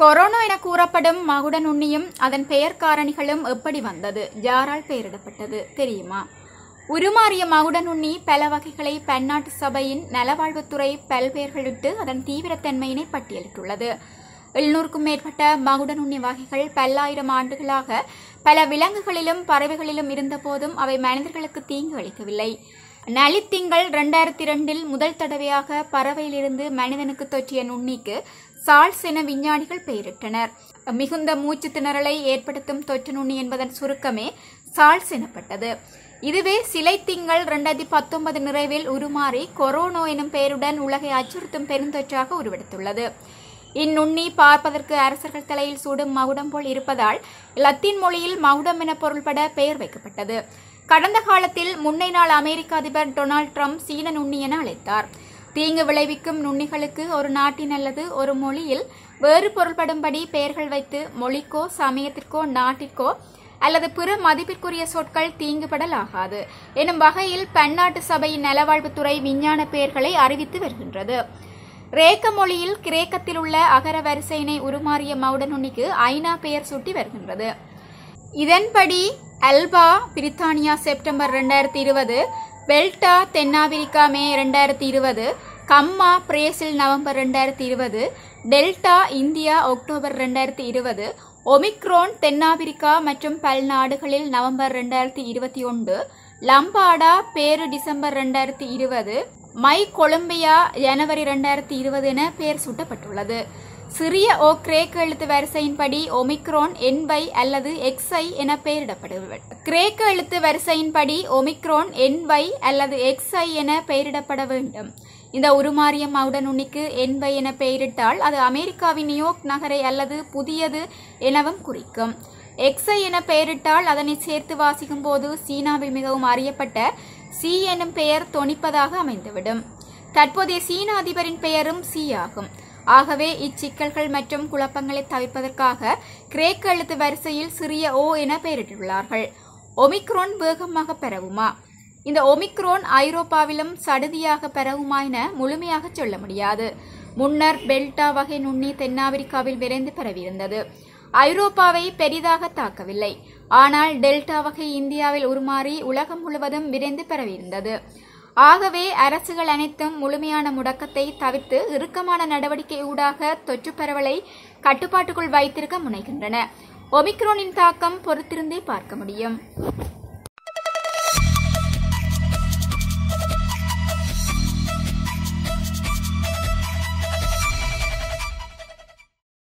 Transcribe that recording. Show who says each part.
Speaker 1: corona என கூறப்படும் மகுட நுண்ணியும் அதன் பெயர் காரணிகளும் எப்படி வந்தது யாரால் பெயரிடப்பட்டது தெரியுமா உருமாறிய மகுட நுண்ணி பல வகைகளை பன்னாட்டு சபையின் நலவாழ்வுத்துறை பல்பெயர்களிட்டு அதன் தீவிரத்தன்மையினை பட்டியலிட்டுள்ளது எழுநூறுக்கும் மேற்பட்ட மகுட நுண்ணி வகைகள் பல்லாயிரம் ஆண்டுகளாக பல விலங்குகளிலும் பறவைகளிலும் இருந்தபோதும் அவை மனிதர்களுக்கு தீங்கு அளிக்கவில்லை நலித்திங்கள் ரெண்டாயிரத்தி ரெண்டில் முதல் தடவையாக பறவையிலிருந்து மனிதனுக்கு தொற்றிய நுண்ணிக்கு சால்ஸ் என விஞ்ஞானிகள் பெயரிட்டனர் மிகுந்த மூச்சு திணறலை ஏற்படுத்தும் தொற்று நுண்ணி என்பதன் சுருக்கமே சால்ஸ் எனப்பட்டது இதுவே சிலை திங்கள் ரெண்டாயிரத்தி பத்தொன்பது நிறைவில் உருமாறி கொரோனோ எனும் பெயருடன் உலகை அச்சுறுத்தும் பெருந்தொற்றாக உருவெடுத்துள்ளது இந்நுண்ணி பார்ப்பதற்கு அரசர்கள் தலையில் சூடும் மகுடம் போல் இருப்பதால் லத்தீன் மொழியில் மகுடம் என பொருள்பட பெயர் வைக்கப்பட்டது கடந்த காலத்தில் முன்னை நாள் அமெரிக்க அதிபர் டொனால்ட் ட்ரம்ப் சீன நுண்ணி என அழைத்தார் தீங்கு விளைவிக்கும் நுண்ணிகளுக்கு ஒரு நாட்டின் அல்லது ஒரு மொழியில் வேறு பொருள்படும்படி பெயர்கள் வைத்து மொழிக்கோ சமயத்திற்கோ நாட்டிற்கோ அல்லது பிற மதிப்பிற்குரிய சொற்கள் தீங்குபடல் ஆகாது எனும் வகையில் பன்னாட்டு சபையின் நலவாழ்வுத்துறை விஞ்ஞான பெயர்களை அறிவித்து வருகின்றது கிரேக்க மொழியில் கிரேக்கத்தில் உள்ள அகர வரிசையினை உருமாறிய மவுட நுண்ணிக்கு ஐநா பெயர் சூட்டி வருகின்றது இதன்படி அல்பா பிரித்தானியா செப்டம்பர் ரெண்டாயிரத்தி இருபது பெல்டா தென்னாப்பிரிக்கா மே ரெண்டாயிரத்தி இருபது கம்மா பிரேசில் நவம்பர் ரெண்டாயிரத்தி இருபது டெல்டா இந்தியா அக்டோபர் ரெண்டாயிரத்தி இருபது ஒமிக்ரோன் தென்னாப்பிரிக்கா மற்றும் பல் நாடுகளில் நவம்பர் ரெண்டாயிரத்தி இருபத்தி ஒன்று லம்பாடா பேரு டிசம்பர் ரெண்டாயிரத்தி இருபது மை கொலம்பியா ஜனவரி ரெண்டாயிரத்தி இருபது என பெயர் சூட்டப்பட்டுள்ளது சிறிய ஓ கிரேக்க எழுத்து வரிசையின்படி ஒமிக்ரோன் என்பை அல்லது எக்ஸ்ஐ என பெயரிடப்படுவது கிரேக்க எழுத்து வரிசையின்படி ஒமிக்ரோன் என்பை அல்லது எக்ஸ்ஐ என பெயரிடப்பட வேண்டும் இந்த உண்ணிக்கு என் என்பை என பெயரிட்டால் அது அமெரிக்காவின் நியூயோர்க் நகரை அல்லது புதியது எனவும் குறிக்கும் எக்ஸ்ஐ என பெயரிட்டால் அதனை சேர்த்து வாசிக்கும் போது சீனாவில் மிகவும் அறியப்பட்ட சி எனும் பெயர் தொனிப்பதாக அமைந்துவிடும் தற்போதைய சீன அதிபரின் பெயரும் சி ஆகும் ஆகவே இச்சிக்கல்கள் மற்றும் குழப்பங்களை தவிர்ப்பதற்காக கிரேக்க எழுத்து வரிசையில் சிறிய ஓ என பெயரிட்டுள்ளார்கள் ஒமிக்ரோன் வேகமாக பெறவுமா இந்த ஒமிக்ரோன் ஐரோப்பாவிலும் சடுதியாக பெறவுமா என முழுமையாக சொல்ல முடியாது முன்னர் பெல்டா வகை நுண்ணி தென்னாப்பிரிக்காவில் விரைந்து பரவியிருந்தது ஐரோப்பாவை பெரிதாக தாக்கவில்லை ஆனால் டெல்டா வகை இந்தியாவில் உருமாறி உலகம் முழுவதும் விரைந்து பரவியிருந்தது ஆகவே அரசுகள் அனைத்தும் முழுமையான முடக்கத்தை தவிர்த்து இறுக்கமான நடவடிக்கை ஊடாக தொற்று பரவலை கட்டுப்பாட்டுக்குள் வைத்திருக்க முனைகின்றன ஒமிக்ரோனின் தாக்கம் பொறுத்திருந்தே பார்க்க முடியும்